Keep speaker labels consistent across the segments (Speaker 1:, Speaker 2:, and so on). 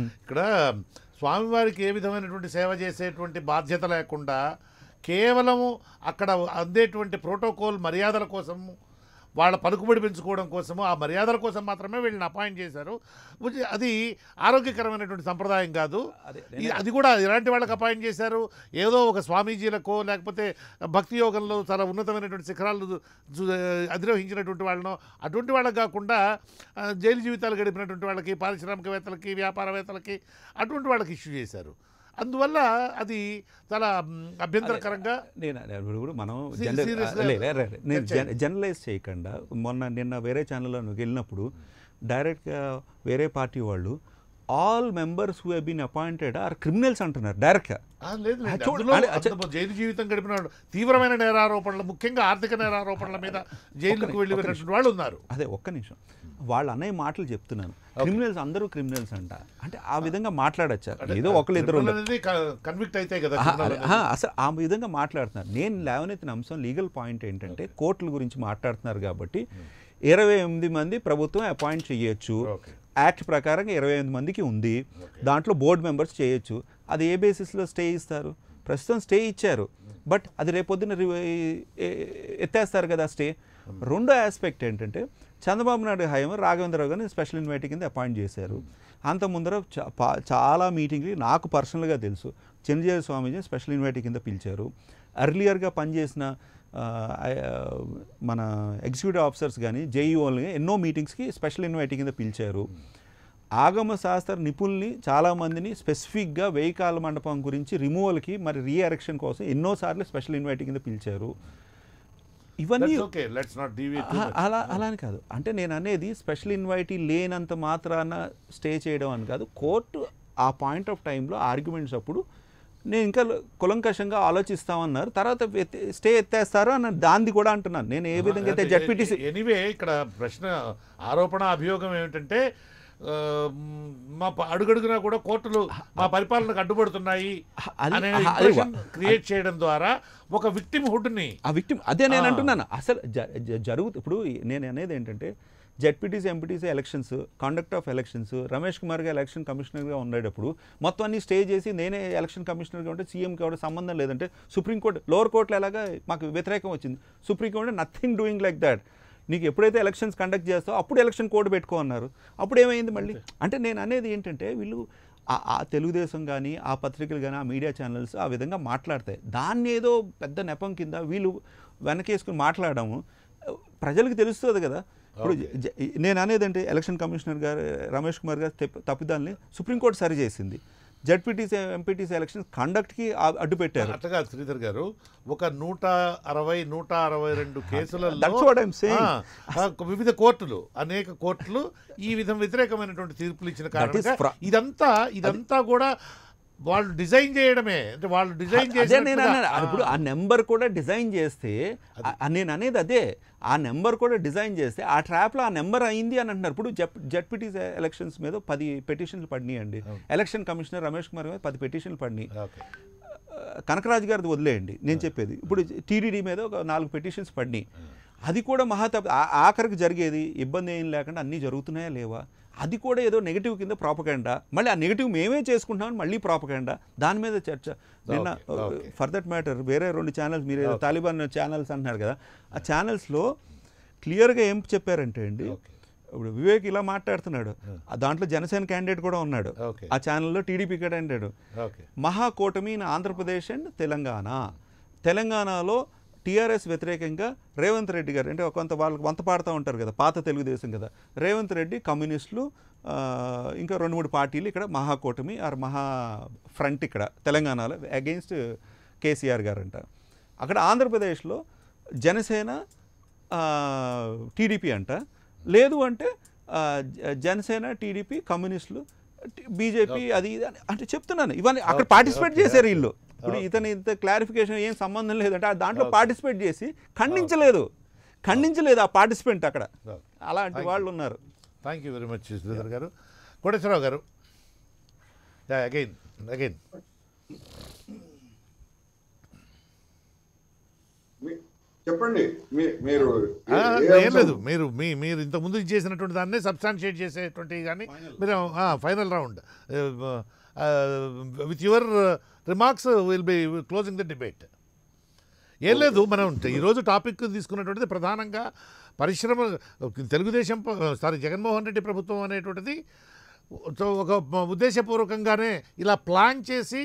Speaker 1: ఇక్కడ స్వామివారికి ఏ విధమైనటువంటి సేవ చేసేటువంటి బాధ్యత లేకుండా కేవలము అక్కడ అందేటువంటి ప్రోటోకాల్ మర్యాదల కోసం వాళ్ళ పలుకుబడి పెంచుకోవడం కోసము ఆ మర్యాదల కోసం మాత్రమే వీళ్ళని అపాయింట్ చేశారు అది ఆరోగ్యకరమైనటువంటి సంప్రదాయం కాదు అది కూడా ఇలాంటి వాళ్ళకి అపాయింట్ చేశారు ఏదో ఒక స్వామీజీలకో లేకపోతే భక్తి యోగంలో చాలా ఉన్నతమైనటువంటి శిఖరాలు అధిరోహించినటువంటి వాళ్ళను అటువంటి వాళ్ళకి కాకుండా జైలు జీవితాలు గడిపినటువంటి వాళ్ళకి పారిశ్రామికవేత్తలకి వ్యాపారవేత్తలకి అటువంటి వాళ్ళకి ఇష్యూ చేశారు అందువల్ల అది చాలా అభ్యంతరకరంగా
Speaker 2: నేను మనం నేను జర్నలైజ్ చేయకుండా మొన్న నిన్న వేరే ఛానల్లో నువ్వు వెళ్ళినప్పుడు డైరెక్ట్గా వేరే పార్టీ వాళ్ళు
Speaker 1: all members who been appointed are criminals అంటున్నారు డైరెక్ట్గా జైలు జీవితం గడిపిన తీవ్రమైన నేరారోపణలు ముఖ్యంగా ఆర్థిక నేరారోపణల మీద జైలుకు వెళ్ళిపోయినటువంటి వాళ్ళు ఉన్నారు
Speaker 2: అదే ఒక్క నిమిషం వాళ్ళు అనే మాటలు చెప్తున్నాను క్రిమినల్స్ అందరూ క్రిమినల్స్ అంట అంటే ఆ విధంగా మాట్లాడచ్చారు ఏదో ఒకళ్ళు ఇద్దరు
Speaker 1: కన్విక్ట్ అయితే కదా
Speaker 2: అసలు ఆ విధంగా మాట్లాడుతున్నారు నేను లేవనెత్తిన అంశం లీగల్ పాయింట్ ఏంటంటే కోర్టుల గురించి మాట్లాడుతున్నారు కాబట్టి ఇరవై ఎనిమిది మంది ప్రభుత్వం అపాయింట్ చేయొచ్చు యాక్ట్ ప్రకారంగా ఇరవై ఎనిమిది మందికి ఉంది దాంట్లో బోర్డు మెంబర్స్ చేయొచ్చు అది ఏ బేసిస్లో స్టే ఇస్తారు ప్రస్తుతం స్టే ఇచ్చారు బట్ అది రేపొద్దున ఎత్తేస్తారు కదా స్టే రెండో ఆస్పెక్ట్ ఏంటంటే చంద్రబాబు నాయుడు హయాంలో రాఘవేంద్రరావు గారిని స్పెషల్ ఇన్వైటీ కింద అపాయింట్ చేశారు అంత ముందర చాలా మీటింగ్లు నాకు పర్సనల్గా తెలుసు చిరంజీవి స్వామీజీ స్పెషల్ ఇన్వైటీ కింద పిలిచారు అర్లియర్గా పనిచేసిన మన ఎగ్జిక్యూటివ్ ఆఫీసర్స్ కానీ జేఈఓలు ఎన్నో మీటింగ్స్కి స్పెషల్ ఇన్వైటీ కింద పిలిచారు ఆగమశాస్త్ర నిపుణుల్ని చాలామందిని స్పెసిఫిక్గా వేయికాల మండపం గురించి రిమూవల్కి మరి రీఎరక్షన్ కోసం ఎన్నోసార్లు స్పెషల్ ఇన్వైటింగ్ కింద పిలిచారు ఇవన్నీ అలా hmm. అలా అని కాదు అంటే నేను అనేది స్పెషల్ ఇన్వైటీ లేనంత మాత్రాన స్టే చేయడం అని కాదు కోర్టు ఆ పాయింట్ ఆఫ్ టైంలో ఆర్గ్యుమెంట్స్ అప్పుడు నేను ఇంకా కులంకషంగా ఆలోచిస్తామన్నారు తర్వాత స్టే ఎత్తేస్తారు అని దాన్ని కూడా అంటున్నాను నేను ఏ విధంగా అయితే జడ్పీటీసీ
Speaker 1: ఎనివే ఇక్కడ ప్రశ్న ఆరోపణ అభియోగం ఏమిటంటే మా అడుగడుగునా కూడా కోర్టులు మా పరిపాలనకు అడ్డుపడుతున్నాయి క్రియేట్ చేయడం ద్వారా ఒక విక్టిమ్ హుడ్ని
Speaker 2: ఆ విక్టిమ్ అదే నేను అంటున్నాను అసలు జరుగు ఇప్పుడు నేను అనేది ఏంటంటే ZPTC MPTC elections conduct of elections Ramesh Kumar గారు ఎలక్షన్ కమిషనర్గా ఉండేటప్పుడు మొత్తం అన్ని స్టే చేసి నేనే ఎలక్షన్ కమిషనర్గా ఉంటే సీఎం కావడం సంబంధం లేదంటే సుప్రీంకోర్టు లోవర్ కోర్టులో ఎలాగా మాకు వ్యతిరేకం వచ్చింది Supreme Court nothing doing like that నీకు ఎప్పుడైతే ఎలక్షన్స్ కండక్ట్ చేస్తావో అప్పుడు ఎలక్షన్ కోడ్ పెట్టుకో అన్నారు అప్పుడు ఏమైంది మళ్ళీ అంటే నేను అనేది ఏంటంటే వీళ్ళు ఆ తెలుగుదేశం కానీ ఆ పత్రికలు కానీ ఆ మీడియా ఛానల్స్ ఆ విధంగా మాట్లాడతాయి దాన్ని ఏదో పెద్ద నెపం కింద వీళ్ళు వెనకేసుకుని మాట్లాడము ప్రజలకు తెలుస్తుంది కదా ఇప్పుడు నేను అనేదంటే ఎలక్షన్ కమిషనర్ గారు రమేష్ కుమార్ గారు తప్పిదాన్ని సుప్రీంకోర్టు సరి చేసింది జడ్పీటీసీ ఎంపీటీసీ ఎలక్షన్ కండక్ట్కి అడ్డు పెట్టారు అట్లా శ్రీధర్
Speaker 1: గారు ఒక నూట అరవై నూట అరవై రెండు కేసులలో వివిధ కోర్టులు అనేక కోర్టులు ఈ విధం వ్యతిరేకమైనటువంటి తీర్పులు ఇచ్చిన కారణంగా ఇదంతా ఇదంతా కూడా వాళ్ళు డిజైన్ చేయడమే అంటే వాళ్ళు డిజైన్ చేస్తే నేను అన్నాను ఇప్పుడు ఆ
Speaker 2: నెంబర్ కూడా డిజైన్ చేస్తే నేను అనేది అదే ఆ నెంబర్ కూడా డిజైన్ చేస్తే ఆ ట్రాప్లో ఆ నెంబర్ అయింది అని అంటున్నారు ఇప్పుడు జడ్పీటీ ఎలక్షన్స్ మీద పది పిటిషన్లు పడినాయండి ఎలక్షన్ కమిషనర్ రమేష్ కుమార్ మీద పది పిటిషన్లు పడినాయి కనకరాజు గారిది వదిలేయండి నేను చెప్పేది ఇప్పుడు టీడీడీ మీద ఒక నాలుగు పిటిషన్స్ పడినాయి అది కూడా మహాత ఆఖరికి జరిగేది ఇబ్బంది ఏం లేకుండా అన్నీ జరుగుతున్నాయా లేవా అది కూడా ఏదో నెగిటివ్ కింద ప్రాపగండా మళ్ళీ ఆ నెగిటివ్ మేమే చేసుకుంటున్నామని మళ్ళీ ప్రాపగండా దాని మీద చర్చ నిన్న ఫర్ దట్ మ్యాటర్ వేరే రెండు ఛానల్స్ మీరు ఏదో తాలిబాన్ ఛానల్స్ అంటున్నారు కదా ఆ ఛానల్స్లో క్లియర్గా ఏం చెప్పారంటే అండి ఇప్పుడు వివేక్ ఇలా మాట్లాడుతున్నాడు దాంట్లో జనసేన క్యాండిడేట్ కూడా ఉన్నాడు ఆ ఛానల్లో TDP candidate Mahakutami in Andhra Pradesh and Telangana తెలంగాణలో టీఆర్ఎస్ వ్యతిరేకంగా రేవంత్ రెడ్డి గారు అంటే కొంత వాళ్ళకి వంత పాడుతూ ఉంటారు కదా పాత తెలుగుదేశం కదా రేవంత్ రెడ్డి కమ్యూనిస్టులు ఇంకా రెండు మూడు పార్టీలు ఇక్కడ మహాకూటమి ఆర్ మహా ఫ్రంట్ ఇక్కడ తెలంగాణలో అగెయిన్స్ట్ కేసీఆర్ గారు అంట అక్కడ ఆంధ్రప్రదేశ్లో జనసేన టీడీపీ అంట లేదు అంటే జనసేన టీడీపీ కమ్యూనిస్టులు బీజేపీ అది అంటే చెప్తున్నాను ఇవన్నీ అక్కడ పార్టిసిపేట్ చేశారు వీళ్ళు ఇప్పుడు ఇతని ఇంత క్లారిఫికేషన్ ఏం సంబంధం లేదంటే దాంట్లో పార్టిసిపేట్ చేసి ఖండించలేదు ఖండించలేదు ఆ పార్టిసిపెంట్ అక్కడ
Speaker 1: అలాంటి వాళ్ళు ఉన్నారు thank you very much Sridhar garu Koteswara Rao గారు అగైన్ అగైన్
Speaker 3: చెప్పండి మీరు ఏం లేదు మీరు మీ
Speaker 1: మీరు ఇంతకుముందు చేసినటువంటి దాన్ని సబ్స్టాన్షియేట్ చేసేటువంటి కానీ మీరు final round with your remarks will be closing the debate ఏం లేదు మనం ఈరోజు టాపిక్ తీసుకున్నటువంటిది ప్రధానంగా పరిశ్రమ తెలుగుదేశం సారీ జగన్మోహన్ రెడ్డి ప్రభుత్వం అనేటువంటిది ఒక ఉద్దేశపూర్వకంగానే ఇలా ప్లాన్ చేసి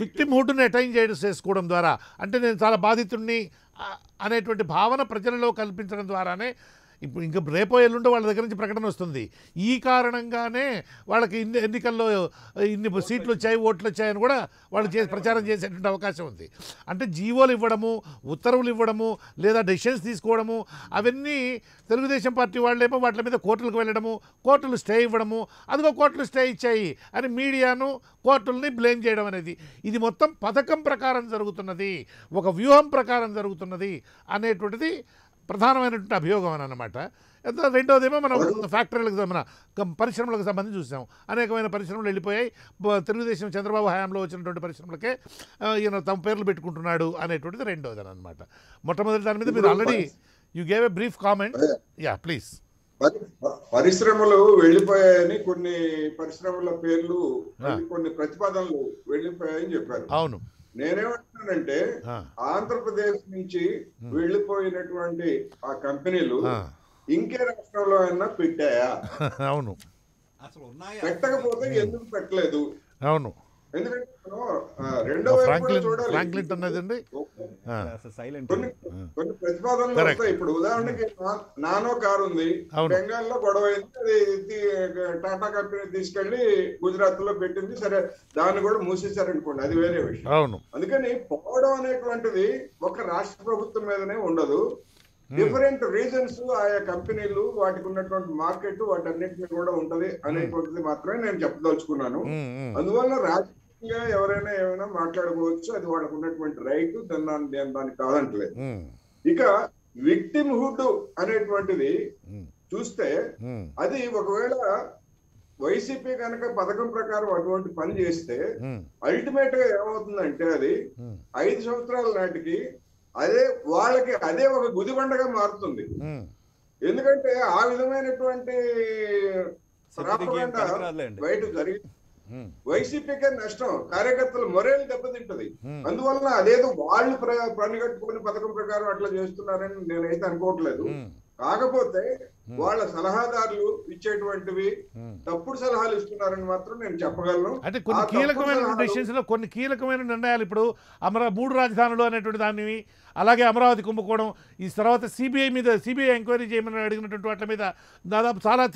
Speaker 1: విక్టిమ్ హుడ్ని అటైన్ చేయడం చేసుకోవడం ద్వారా అంటే నేను చాలా బాధితుడిని అనేటువంటి భావన ప్రజలలో కల్పించడం ద్వారానే ఇప్పుడు ఇంకా రేపో ఎల్లుండో వాళ్ళ దగ్గర నుంచి ప్రకటన వస్తుంది ఈ కారణంగానే వాళ్ళకి ఇన్ని ఎన్నికల్లో ఇన్ని సీట్లు వచ్చాయి ఓట్లు వచ్చాయని కూడా వాళ్ళు చేసి ప్రచారం చేసేటువంటి అవకాశం ఉంది అంటే జీవోలు ఇవ్వడము ఉత్తర్వులు ఇవ్వడము లేదా డెసిషన్స్ తీసుకోవడము అవన్నీ తెలుగుదేశం పార్టీ వాళ్ళేమో వాటి మీద కోర్టులకు వెళ్ళడము కోర్టులు స్టే ఇవ్వడము అదిగో కోర్టులు స్టే ఇచ్చాయి అని మీడియాను కోర్టుల్ని బ్లేమ్ చేయడం అనేది ఇది మొత్తం పథకం ప్రకారం జరుగుతున్నది ఒక వ్యూహం ప్రకారం జరుగుతున్నది అనేటువంటిది ప్రధానమైనటువంటి అభియోగం అని అనమాట రెండోదేమో మనం ఫ్యాక్టరీలకు మన పరిశ్రమలకు సంబంధించి చూసాం అనేకమైన పరిశ్రమలు వెళ్ళిపోయాయి తెలుగుదేశం చంద్రబాబు హయాంలో వచ్చినటువంటి పరిశ్రమలకే ఈయన తమ పేర్లు పెట్టుకుంటున్నాడు అనేటువంటిది రెండోది అని అనమాట మొట్టమొదటి దాని మీద మీరు already you gave a brief comment yeah please పరిశ్రమలు వెళ్ళిపోయాయని
Speaker 3: కొన్ని పరిశ్రమల పేర్లు కొన్ని ప్రతిపాదనలు వెళ్ళిపోయాయని చెప్పారు అవును నేనేమంటున్నానంటే ఆంధ్రప్రదేశ్ నుంచి వెళ్ళిపోయినటువంటి ఆ కంపెనీలు ఇంకే రాష్ట్రంలో అయినా పెట్టాయా అవును పెట్టకపోతే ఎందుకు పెట్టలేదు అవును
Speaker 1: రెండవ
Speaker 3: కొన్ని కొన్ని ప్రతిపాదనలు ఇప్పుడు ఉదాహరణకి hmm. నానో కారు ఉంది బెంగాల్ లో గొడవ అయింది అది టాటా కంపెనీ తీసుకెళ్లి గుజరాత్ లో పెట్టింది సరే దాన్ని కూడా మూసేశారనుకోండి అది వేరే విషయం అందుకని పోవడం అనేటువంటిది ఒక రాష్ట్ర ప్రభుత్వం మీదనే ఉండదు డిఫరెంట్ రీజన్స్ ఆయా కంపెనీలు వాటికి ఉన్నటువంటి మార్కెట్ వాటన్నిటిని కూడా ఉంటది hmm. అనేటువంటిది మాత్రమే నేను చెప్పదలుచుకున్నాను hmm, hmm. అందువల్ల రాజకీయంగా ఎవరైనా ఏమైనా మాట్లాడుకోవచ్చు అది వాళ్ళకు ఉన్నటువంటి రైట్ దాన్ని నేను దానికి కాదంటలేదు ఇక విక్టిమ్ హుడ్ అనేటువంటిది చూస్తే అది ఒకవేళ వైసీపీ కనుక పథకం ప్రకారం అటువంటి పని చేస్తే అల్టిమేట్ గా ఏమవుతుందంటే అది ఐదు సంవత్సరాల నాటికి అదే వాళ్ళకి అదే ఒక గుదిబండగా మారుతుంది ఎందుకంటే ఆ విధమైనటువంటి బయట జరిగి వైసీపీకే నష్టం కార్యకర్తల మొరేల్ దెబ్బతింటది అందువలన అదేదో వాళ్ళు కట్టుకునే పథకం ప్రకారం అట్లా చేస్తున్నారని నేనైతే అనుకోవట్లేదు కాకపోతే Hmm. వాళ్ళ సలహాదారులు ఇచ్చేటువంటివి hmm. తప్పుడు సలహాలు ఇస్తున్నారని మాత్రం
Speaker 1: నేను చెప్పగలను అంటే కొన్ని కీలకమైన డిసిషన్స్ లో కొన్ని కీలకమైన నిర్ణయాలు ఇప్పుడు అమరా మూడు రాజధానులు అనేటువంటి దానివి అలాగే అమరావతి కుంభకోణం ఈ తర్వాత సిబిఐ మీద సిబిఐ ఎంక్వైరీ చేయమని అడిగినటువంటి వాటి మీద దాదాపు చాలా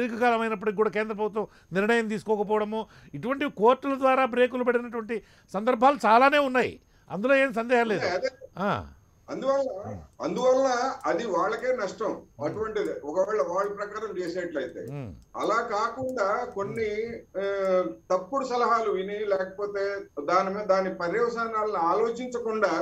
Speaker 1: దీర్ఘకాలమైనప్పటికీ కూడా కేంద్ర ప్రభుత్వం నిర్ణయం తీసుకోకపోవడము ఇటువంటి కోర్టుల ద్వారా బ్రేకులు పడినటువంటి సందర్భాలు చాలానే ఉన్నాయి అందులో ఏం సందేహం లేదు
Speaker 3: అందువల్ల అందువల్ల అది వాళ్ళకే నష్టం అటువంటిది ఒకవేళ వాళ్ళ ప్రకారం చేసేట్లయితే అలా కాకుండా కొన్ని తప్పుడు సలహాలు విని లేకపోతే దాని మీద దాని పర్యవసానాలను ఆలోచించకుండా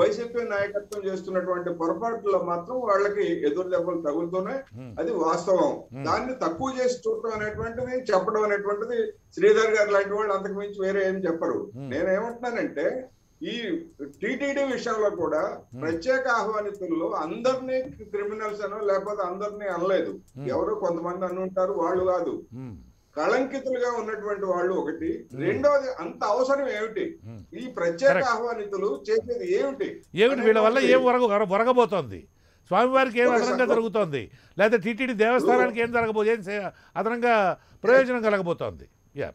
Speaker 3: వైసీపీ నాయకత్వం చేస్తున్నటువంటి పొరపాట్లో మాత్రం వాళ్ళకి ఎదురు దెబ్బలు తగులుతున్నాయి అది వాస్తవం దాన్ని తక్కువ చేసి చూడటం అనేటువంటిది చెప్పడం అనేటువంటిది శ్రీధర్ గారు లాంటి వాళ్ళు అంతకు మించి వేరే ఏం చెప్పరు నేనేమంటున్నానంటే ఈ టిటిడి విషయంలో కూడా ప్రత్యేక ఆహ్వానితుల్లో అందరినీ క్రిమినల్స్ అనో లేకపోతే అందరినీ అనలేదు ఎవరు కొంతమంది అని ఉంటారు వాళ్ళు కాదు కళంకితులుగా ఉన్నటువంటి వాళ్ళు ఒకటి రెండోది అంత అవసరం ఏమిటి ఈ ప్రత్యేక ఆహ్వానితులు చేసేది ఏమిటి ఏమిటి వీళ్ళ వల్ల ఏం
Speaker 1: వరగ వరగబోతోంది స్వామివారికి ఏం అదనంగా జరుగుతోంది లేదా టిటిడి దేవస్థానానికి ఏం జరగబోదు ఏం అదనంగా ప్రయోజనం కలగబోతోంది యా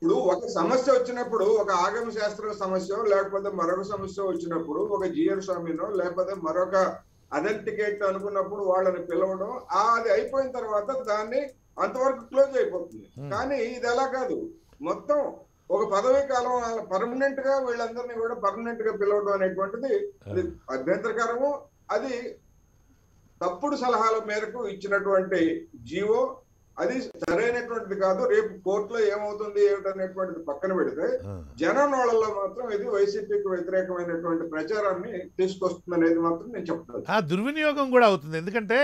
Speaker 3: ఇప్పుడు ఒక సమస్య వచ్చినప్పుడు ఒక ఆగమ శాస్త్ర సమస్య లేకపోతే మరొక సమస్య వచ్చినప్పుడు ఒక జిఆర్ స్వామినో లేకపోతే మరొక అథెంటికేట్ అనుకున్నప్పుడు వాళ్ళని పిలవడం అది అయిపోయిన తర్వాత దాన్ని అంతవరకు క్లోజ్ అయిపోతుంది కానీ ఇది ఎలా కాదు మొత్తం ఒక పదవీ కాలం పర్మనెంట్ గా వీళ్ళందరినీ కూడా పర్మనెంట్ గా పిలవడం అనేటువంటిది అభ్యంతరకరము అది తప్పుడు సలహాల మేరకు ఇచ్చినటువంటి జీవో అది సరైనటువంటిది కాదు రేపు కోర్టులో ఏమవుతుంది ఏమిటనేటువంటిది పక్కన పెడితే జనం వాళ్ళలో మాత్రం ఇది వైసీపీకి వ్యతిరేకమైనటువంటి ప్రచారాన్ని
Speaker 1: తీసుకొస్తుంది అనేది మాత్రం నేను చెప్తాను ఆ దుర్వినియోగం కూడా అవుతుంది ఎందుకంటే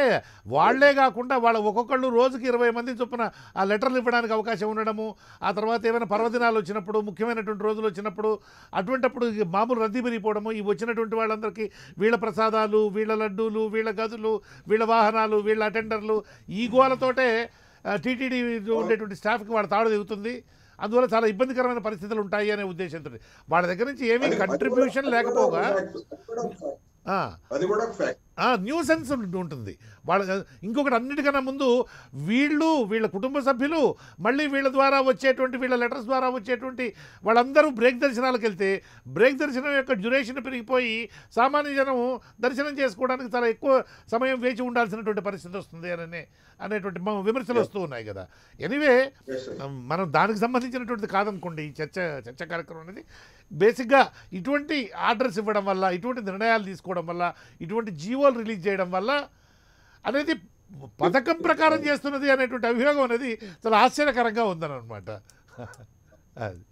Speaker 1: వాళ్లే కాకుండా వాళ్ళ ఒక్కొక్కళ్ళు రోజుకి ఇరవై మంది చొప్పున ఆ లెటర్లు ఇవ్వడానికి అవకాశం ఉండడము ఆ తర్వాత ఏమైనా పర్వదినాలు వచ్చినప్పుడు ముఖ్యమైనటువంటి రోజులు వచ్చినప్పుడు అటువంటిప్పుడు మామూలు రద్దీ పెరిగిపోవడము ఇవి వచ్చినటువంటి వాళ్ళందరికీ వీళ్ళ ప్రసాదాలు వీళ్ళ లడ్డూలు వీళ్ళ గదులు వీళ్ళ వాహనాలు వీళ్ళ అటెండర్లు ఈ గోలతోటే టీటీడీ ఉండేటువంటి స్టాఫ్కి వాడు తాడు దిగుతుంది అందువల్ల చాలా ఇబ్బందికరమైన పరిస్థితులు ఉంటాయి అనే ఉద్దేశంతో వాళ్ళ దగ్గర నుంచి ఏమీ కంట్రిబ్యూషన్ లేకపోగా అది కూడా న్యూసెన్స్ ఉంటుంది వాళ్ళ ఇంకొకటి అన్నిటికన్నా ముందు వీళ్ళు వీళ్ళ కుటుంబ సభ్యులు మళ్ళీ వీళ్ళ ద్వారా వచ్చేటువంటి వీళ్ళ లెటర్స్ ద్వారా వచ్చేటువంటి వాళ్ళందరూ బ్రేక్ దర్శనాలకు వెళ్తే బ్రేక్ దర్శనం యొక్క డ్యూరేషన్ పెరిగిపోయి సామాన్య జనం దర్శనం చేసుకోవడానికి చాలా ఎక్కువ సమయం వేచి ఉండాల్సినటువంటి పరిస్థితి వస్తుంది అని అనేటువంటి విమర్శలు వస్తూ ఉన్నాయి కదా ఎనివే మనం దానికి సంబంధించినటువంటిది కాదనుకోండి ఈ చర్చ చర్చ కార్యక్రమం అనేది బేసిక్గా ఇటువంటి ఆర్డర్స్ ఇవ్వడం వల్ల ఇటువంటి నిర్ణయాలు తీసుకోవడం వల్ల ఇటువంటి జీవో వాల్యుబుల్ రిలీజ్ చేయడం వల్ల అనేది పథకం ప్రకారం చేస్తున్నది అనేటువంటి అభియోగం అనేది చాలా ఆశ్చర్యకరంగా ఉందనమాట అది